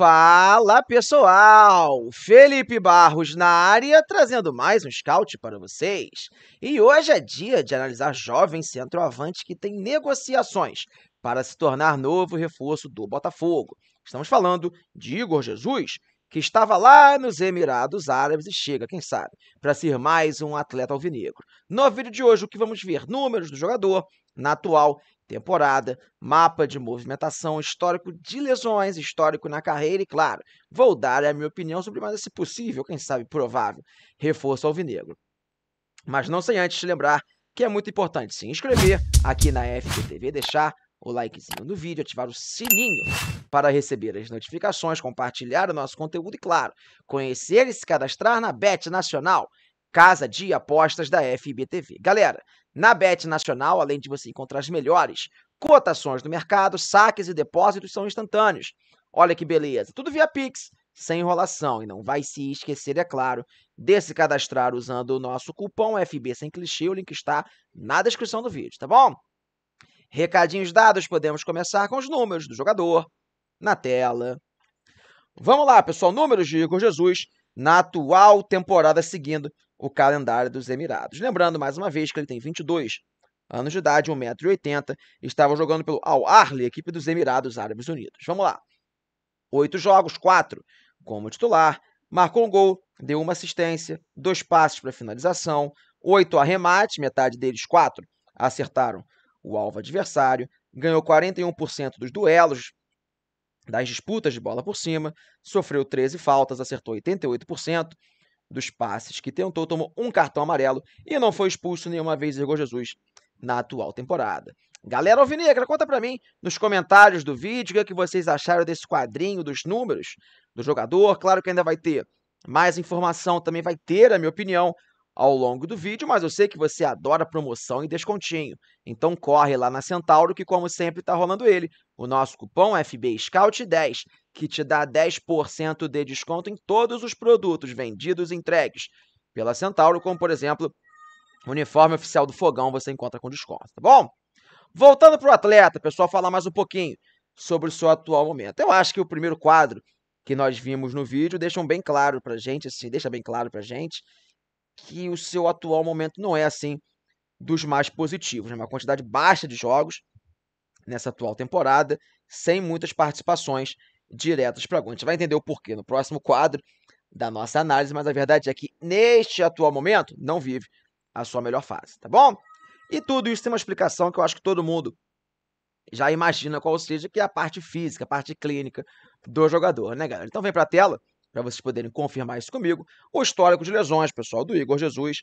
Fala pessoal, Felipe Barros na área trazendo mais um scout para vocês. E hoje é dia de analisar jovem centroavante que tem negociações para se tornar novo reforço do Botafogo. Estamos falando de Igor Jesus, que estava lá nos Emirados Árabes e chega, quem sabe, para ser mais um atleta alvinegro. No vídeo de hoje, o que vamos ver? Números do jogador na atual temporada, mapa de movimentação, histórico de lesões, histórico na carreira e, claro, vou dar a minha opinião sobre mais esse possível, quem sabe provável, reforço alvinegro. Mas não sem antes te lembrar que é muito importante se inscrever aqui na FTV, deixar o likezinho no vídeo, ativar o sininho para receber as notificações, compartilhar o nosso conteúdo e, claro, conhecer e se cadastrar na Bet Nacional, casa de apostas da FBTV. Galera, na Bet Nacional, além de você encontrar as melhores cotações do mercado, saques e depósitos são instantâneos. Olha que beleza, tudo via Pix, sem enrolação. E não vai se esquecer, é claro, de se cadastrar usando o nosso cupom FB sem clichê. O link está na descrição do vídeo, tá bom? Recadinhos dados, podemos começar com os números do jogador na tela. Vamos lá, pessoal. Números de Igor Jesus na atual temporada, seguindo o calendário dos Emirados. Lembrando, mais uma vez, que ele tem 22 anos de idade, 1,80m, estava jogando pelo Al Ahly, equipe dos Emirados Árabes Unidos. Vamos lá. Oito jogos, quatro como titular, marcou um gol, deu uma assistência, dois passes para finalização, oito arremates, metade deles, quatro acertaram o alvo adversário, ganhou 41% dos duelos, das disputas de bola por cima, sofreu 13 faltas, acertou 88% dos passes que tentou, tomou um cartão amarelo e não foi expulso nenhuma vez Igor Jesus na atual temporada. Galera Alvinegra, conta para mim nos comentários do vídeo o é que vocês acharam desse quadrinho dos números do jogador. Claro que ainda vai ter mais informação, também vai ter a minha opinião ao longo do vídeo, mas eu sei que você adora promoção e descontinho. Então corre lá na Centauro que como sempre está rolando ele, o nosso cupom FB Scout 10, que te dá 10% de desconto em todos os produtos vendidos e entregues pela Centauro, como por exemplo, uniforme oficial do Fogão, você encontra com desconto, tá bom? Voltando para o atleta, pessoal, falar mais um pouquinho sobre o seu atual momento. Eu acho que o primeiro quadro que nós vimos no vídeo deixa bem claro para gente, assim, deixa bem claro para gente que o seu atual momento não é assim dos mais positivos. Né? Uma quantidade baixa de jogos nessa atual temporada, sem muitas participações diretas para gol. A gente vai entender o porquê no próximo quadro da nossa análise, mas a verdade é que neste atual momento não vive a sua melhor fase, tá bom? E tudo isso tem uma explicação que eu acho que todo mundo já imagina qual seja, que é a parte física, a parte clínica do jogador, né, galera? Então vem para a tela para vocês poderem confirmar isso comigo, o histórico de lesões, pessoal, do Igor Jesus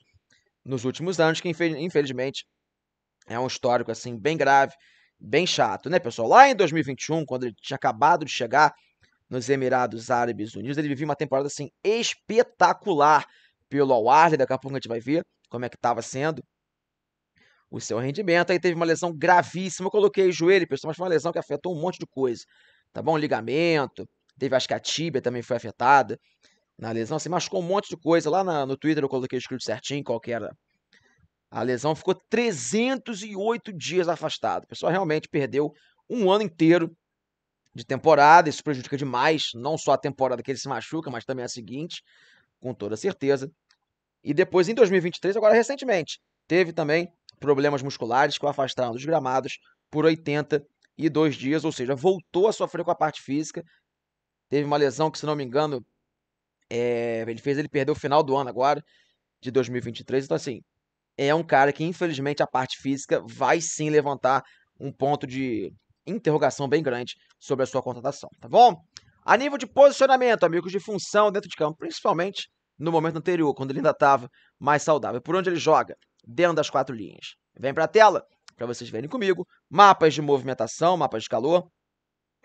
nos últimos anos, que infelizmente é um histórico assim bem grave, bem chato, né, pessoal? Lá em 2021, quando ele tinha acabado de chegar nos Emirados Árabes Unidos, ele vivia uma temporada assim espetacular pelo Al Ahly, daqui a pouco a gente vai ver como é que estava sendo o seu rendimento. Aí teve uma lesão gravíssima, eu coloquei joelho, pessoal, mas foi uma lesão que afetou um monte de coisa, tá bom? Ligamento, Teve, acho que a tíbia também foi afetada na lesão. Se assim, machucou um monte de coisa. Lá na, no Twitter eu coloquei escrito certinho qual que era a lesão. Ficou 308 dias afastado. O pessoal realmente perdeu um ano inteiro de temporada. Isso prejudica demais, não só a temporada que ele se machuca, mas também a seguinte, com toda certeza. E depois, em 2023, agora recentemente, teve também problemas musculares que o afastaram dos gramados por 82 dias, ou seja, voltou a sofrer com a parte física Teve uma lesão que, se não me engano, é, ele fez ele perder o final do ano agora, de 2023. Então, assim, é um cara que, infelizmente, a parte física vai sim levantar um ponto de interrogação bem grande sobre a sua contratação, tá bom? A nível de posicionamento, amigos, de função dentro de campo, principalmente no momento anterior, quando ele ainda estava mais saudável. Por onde ele joga? Dentro das quatro linhas. Vem para a tela para vocês verem comigo. Mapas de movimentação, mapas de calor,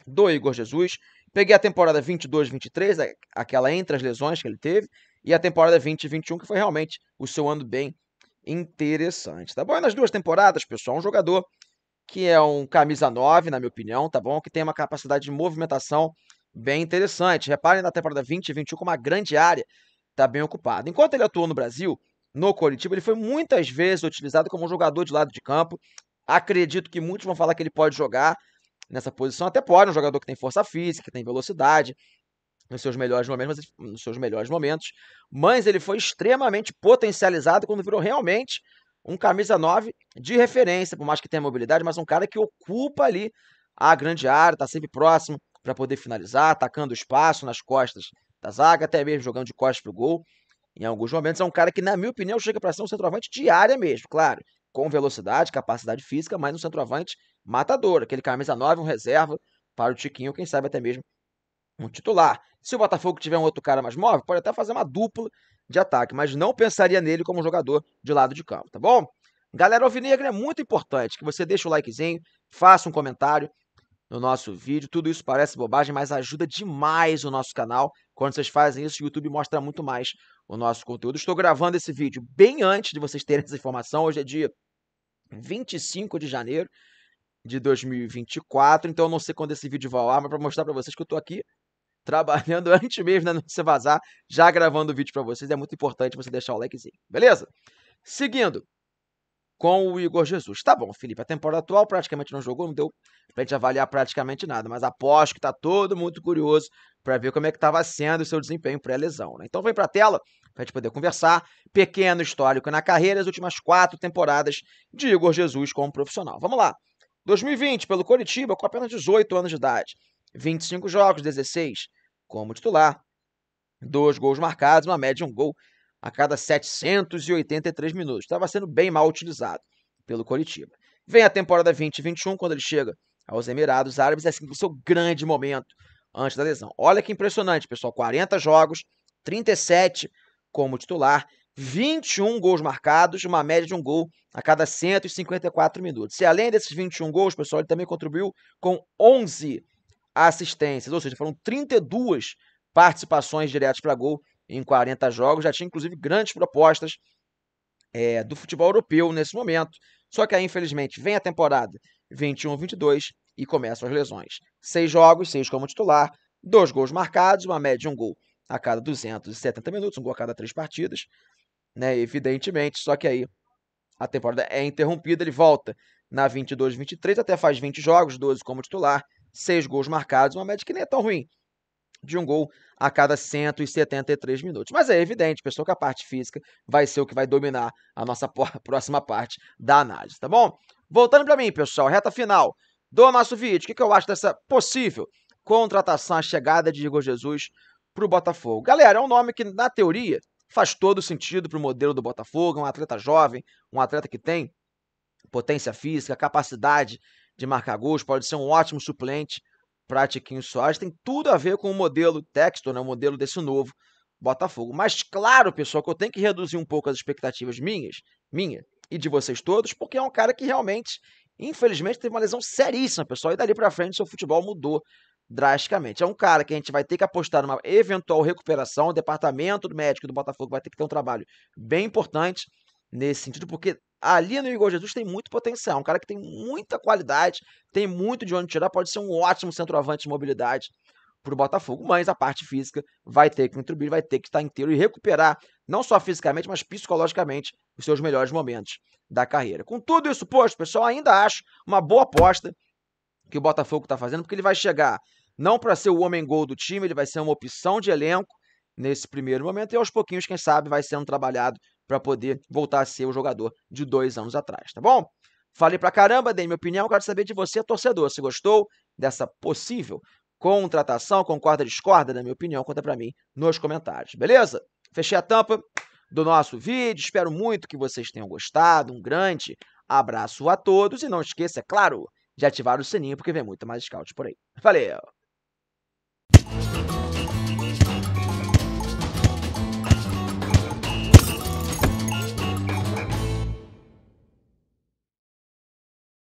do Igor Jesus. Peguei a temporada 22-23, aquela entre as lesões que ele teve, e a temporada 20-21, que foi realmente o seu ano bem interessante, tá bom? E nas duas temporadas, pessoal, um jogador que é um camisa 9, na minha opinião, tá bom? Que tem uma capacidade de movimentação bem interessante. Reparem na temporada 20 21 como uma grande área está bem ocupada. Enquanto ele atuou no Brasil, no Coritiba, ele foi muitas vezes utilizado como um jogador de lado de campo. Acredito que muitos vão falar que ele pode jogar nessa posição. Até pode, um jogador que tem força física, que tem velocidade, nos seus melhores momentos, mas, nos seus melhores momentos. Mas ele foi extremamente potencializado quando virou realmente um camisa 9 de referência, por mais que tenha mobilidade, mas um cara que ocupa ali a grande área, está sempre próximo para poder finalizar, atacando espaço nas costas da zaga, até mesmo jogando de costas pro gol. Em alguns momentos é um cara que, na minha opinião, chega para ser um centroavante de área mesmo, claro, com velocidade, capacidade física, mas um centroavante matador. Aquele camisa 9, um reserva para o Tiquinho, quem sabe até mesmo um titular. Se o Botafogo tiver um outro cara mais móvel, pode até fazer uma dupla de ataque, mas não pensaria nele como jogador de lado de campo, tá bom? Galera Alvinegra, é muito importante que você deixe o likezinho, faça um comentário no nosso vídeo. Tudo isso parece bobagem, mas ajuda demais o nosso canal. Quando vocês fazem isso, o YouTube mostra muito mais o nosso conteúdo. Estou gravando esse vídeo bem antes de vocês terem essa informação. Hoje é dia 25 de janeiro de 2024. Então eu não sei quando esse vídeo vai ao ar, mas para mostrar para vocês que eu tô aqui trabalhando antes mesmo né, não notícia vazar, já gravando o vídeo para vocês. É muito importante você deixar o likezinho, beleza? Seguindo com o Igor Jesus. Tá bom, Felipe, a temporada atual praticamente não jogou, não deu pra gente avaliar praticamente nada, mas aposto que tá todo muito curioso para ver como é que estava sendo o seu desempenho pré-lesão. Né? Então vem para a tela para a gente poder conversar. Pequeno histórico na carreira, as últimas quatro temporadas de Igor Jesus como profissional. Vamos lá. 2020, pelo Coritiba, com apenas 18 anos de idade. 25 jogos, 16 como titular. Dois gols marcados, uma média de um gol a cada 783 minutos. Estava sendo bem mal utilizado pelo Coritiba. Vem a temporada 2021, quando ele chega aos Emirados Árabes, é assim o seu grande momento antes da lesão. Olha que impressionante, pessoal. 40 jogos, 37 como titular 21 gols marcados, uma média de um gol a cada 154 minutos. E além desses 21 gols, pessoal, ele também contribuiu com 11 assistências, ou seja, foram 32 participações diretas para gol em 40 jogos. Já tinha, inclusive, grandes propostas é, do futebol europeu nesse momento. Só que aí, infelizmente, vem a temporada 21-22 e começam as lesões. Seis jogos, seis como titular, dois gols marcados, uma média de um gol a cada 270 minutos, um gol a cada três partidas né? Evidentemente, só que aí a temporada é interrompida, ele volta na 22, 23, até faz 20 jogos, 12 como titular, 6 gols marcados, uma média que nem é tão ruim, de um gol a cada 173 minutos. Mas é evidente, pessoal, que a parte física vai ser o que vai dominar a nossa próxima parte da análise, tá bom? Voltando para mim, pessoal, reta final do nosso vídeo, o que, que eu acho dessa possível contratação, a chegada de Igor Jesus para o Botafogo? Galera, é um nome que, na teoria, faz todo sentido para o modelo do Botafogo, um atleta jovem, um atleta que tem potência física, capacidade de marcar gols, pode ser um ótimo suplente para Tiquinho Soares, tem tudo a ver com o modelo texto, né, o modelo desse novo Botafogo. Mas claro, pessoal, que eu tenho que reduzir um pouco as expectativas minhas, minha e de vocês todos, porque é um cara que realmente, infelizmente, teve uma lesão seríssima, pessoal, e dali para frente seu futebol mudou drasticamente. É um cara que a gente vai ter que apostar numa eventual recuperação. O departamento médico do Botafogo vai ter que ter um trabalho bem importante nesse sentido, porque ali no Igor Jesus tem muito potencial. É um cara que tem muita qualidade, tem muito de onde tirar, pode ser um ótimo centroavante de mobilidade para o Botafogo, mas a parte física vai ter que contribuir, vai ter que estar inteiro e recuperar, não só fisicamente, mas psicologicamente, os seus melhores momentos da carreira. Com tudo isso posto, pessoal, ainda acho uma boa aposta que o Botafogo está fazendo, porque ele vai chegar não para ser o homem gol do time, ele vai ser uma opção de elenco nesse primeiro momento e aos pouquinhos, quem sabe, vai sendo trabalhado para poder voltar a ser o jogador de dois anos atrás, tá bom? Falei pra caramba, dei minha opinião, quero saber de você, torcedor, se gostou dessa possível contratação, concorda, discorda da minha opinião, conta pra mim nos comentários, beleza? Fechei a tampa do nosso vídeo, espero muito que vocês tenham gostado, um grande abraço a todos e não esqueça, é claro, de ativar o sininho porque vem muito mais scouts por aí. Valeu!